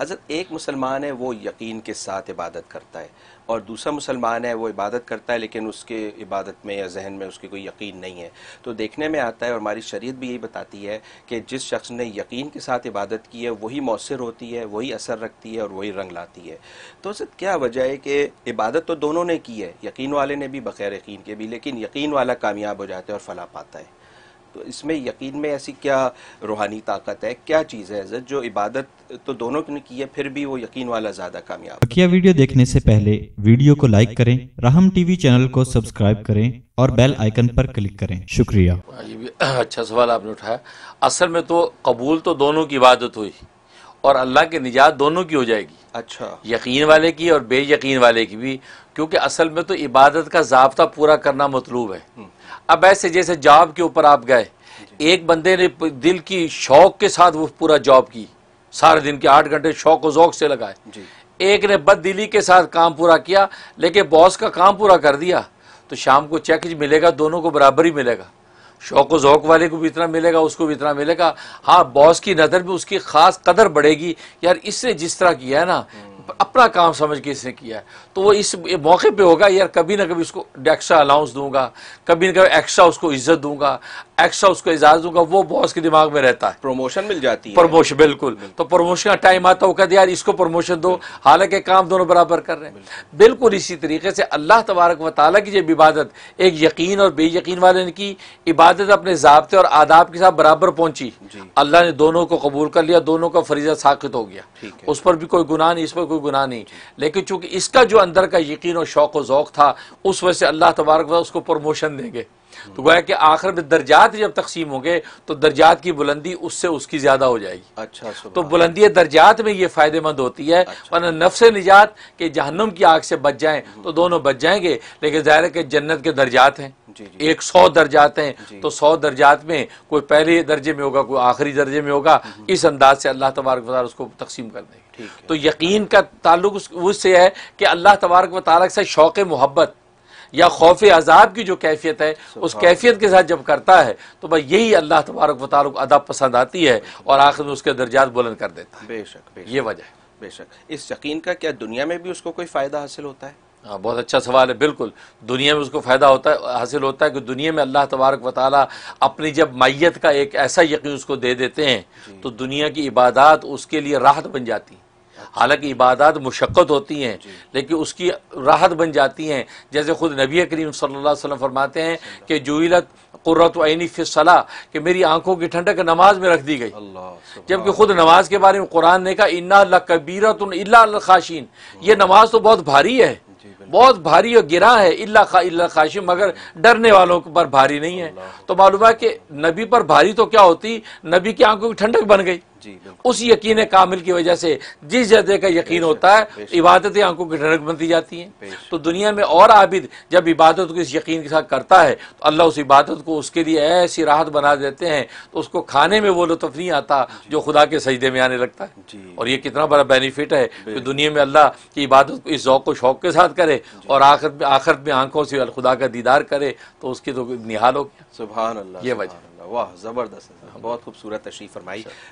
हज़रत एक मुसलमान है वो यकीन के साथ इबादत करता है और दूसरा मुसलमान है वो इबादत करता है लेकिन उसके इबादत में या जहन में उसके कोई यकीन नहीं है तो देखने में आता है और हमारी शरीयत भी यही बताती है कि जिस शख्स ने यकीन के साथ इबादत की है वही मौसर होती है वही असर रखती है और वही रंग लाती है तो सर क्या वजह है कि इबादत तो दोनों ने की है यकीन वाले ने भी बग़ैर यकीन के भी लेकिन यकीन वाला कामयाब हो जाता है और फला पाता है तो इसमें यकीन में ऐसी क्या रूहानी ताकत है क्या चीज़ है जो इबादत तो दोनों ने की है फिर भी वो यकीन वाला ज़्यादा कामयाब किया वीडियो देखने से पहले वीडियो को लाइक करें राहम टीवी चैनल को सब्सक्राइब करें और बेल आइकन पर क्लिक करें शुक्रिया अच्छा सवाल आपने उठाया असल में तो कबूल तो दोनों की इबादत हुई और अल्लाह के निजात दोनों की हो जाएगी अच्छा यकीन वाले की और बे यकीन वाले की भी क्योंकि असल में तो इबादत का जबता पूरा करना मतलूब है हम्म। अब ऐसे जैसे जॉब के ऊपर आप गए एक बंदे ने दिल की शौक के साथ वो पूरा जॉब की सारे दिन के आठ घंटे शौक और शौक से लगाए एक ने बद दिली के साथ काम पूरा किया लेकिन बॉस का काम पूरा कर दिया तो शाम को चेक मिलेगा दोनों को बराबर ही मिलेगा शौक जोक वाले को भी इतना मिलेगा उसको भी इतना मिलेगा हाँ बॉस की नज़र में उसकी ख़ास कदर बढ़ेगी यार इसने जिस तरह किया है ना अपना काम समझ के इसने किया है तो वो इस मौके पे होगा यार कभी ना कभी उसको एक्स्ट्रा अलाउंस दूंगा कभी ना कभी एक्स्ट्रा उसको इज्जत दूंगा एक्स्ट्रा उसको इजाज़ दूंगा वो बॉस के दिमाग में रहता है प्रमोशन मिल जाती है प्रमोशन बिल्कुल तो प्रमोशन का टाइम आता हो कहते यार इसको प्रमोशन दो हालांकि काम दोनों बराबर कर रहे हैं बिल्कुल इसी तरीके से अल्लाह तबारक व ताली की जब इबादत एक यकीन और बेयकीन वाले की इबादत अपने जबते और आदाब के साथ बराबर पहुंची अल्लाह ने दोनों को कबूल कर लिया दोनों का फरीजा साखित हो गया उस पर भी कोई गुनाह नहीं इस पर कोई कोई गुनाह नहीं लेकिन चूंकि इसका जो अंदर का यकीन और शौक व ओक़ था उस वजह से अल्लाह तबारक उसको प्रमोशन देंगे तो गोया कि आखिर में दर्जात जब तकसीम होंगे तो दर्जात की बुलंदी उससे उसकी ज्यादा हो जाएगी अच्छा तो बुलंदी दर्जात में ये फायदेमंद होती है अच्छा। वरना नफ्स निजात के जहनम की आग से बच जाएं तो दोनों बच जाएंगे लेकिन जाहिर है कि जन्नत के दर्जात हैं एक सौ दर्जात हैं तो सौ दर्जात में कोई पहले दर्जे में होगा कोई आखिरी दर्जे में होगा हम्म। इस अंदाज से अल्लाह तबारक वाल उसको तकसीम कर देंगे तो यकीन का ताल्लुक उससे है कि अल्लाह तबारक वाल से शौक मोहब्बत या खौफ अजाब की जो कैफियत है उस कैफियत के साथ जब करता है तो भाई यही अल्लाह तबारक वाल अदब पसंद आती है और आखिर में उसके दर्जात बुलंद कर देता है बेशक, बेशक ये वजह है बेशक इस यकीन का क्या दुनिया में भी उसको कोई फ़ायदा हासिल होता है हाँ बहुत अच्छा सवाल है बिल्कुल दुनिया में उसको फ़ायदा होता है हासिल होता है कि दुनिया में अल्लाह तबारक वाली अपनी जब माइत का एक ऐसा यकीन उसको दे देते हैं तो दुनिया की इबादत उसके लिए राहत बन जाती है हालांकि इबादत मुशक्क़त होती हैं लेकिन उसकी राहत बन जाती हैं जैसे खुद नबी करीम सल्लल्लाहु अलैहि वसल्लम फरमाते हैं कि जूलत कुर्रत आइनी फ़िसला कि मेरी आंखों की ठंडक नमाज में रख दी गई जबकि खुद नमाज के बारे में कुरान ने कहा इन्ना कबीरत खाशीन ये नमाज तो बहुत भारी है बहुत भारी और गिरा है इल्ला खा, इल्ला खाशी मगर डरने वालों पर भारी नहीं है तो मालूम है कि नबी पर भारी तो क्या होती नबी की आंखों की ठंडक बन गई उस यकीन कामिल की वजह से जिस जदे का यकीन होता है इबादतें आंखों की ढड़क बनती जाती हैं तो दुनिया में और आबिद जब इबादत को इस यकीन के साथ करता है तो अल्लाह उस इबादत को उसके लिए ऐसी राहत बना देते हैं तो उसको खाने में वो लुत्फ नहीं आता जो खुदा के सजदे में आने लगता है और ये कितना बड़ा बेनिफिट है कि दुनिया में अल्लाह की इबादत को इस ओक़ व शौक़ के साथ करे और आखिर में आखिरत में आंखों से खुदा का दीदार करे तो उसकी तो निहाल हो गया सुबह ये वजह वाह ज़बरदस्त बहुत खूबसूरत तशरीफ़ फरमाई अच्छा।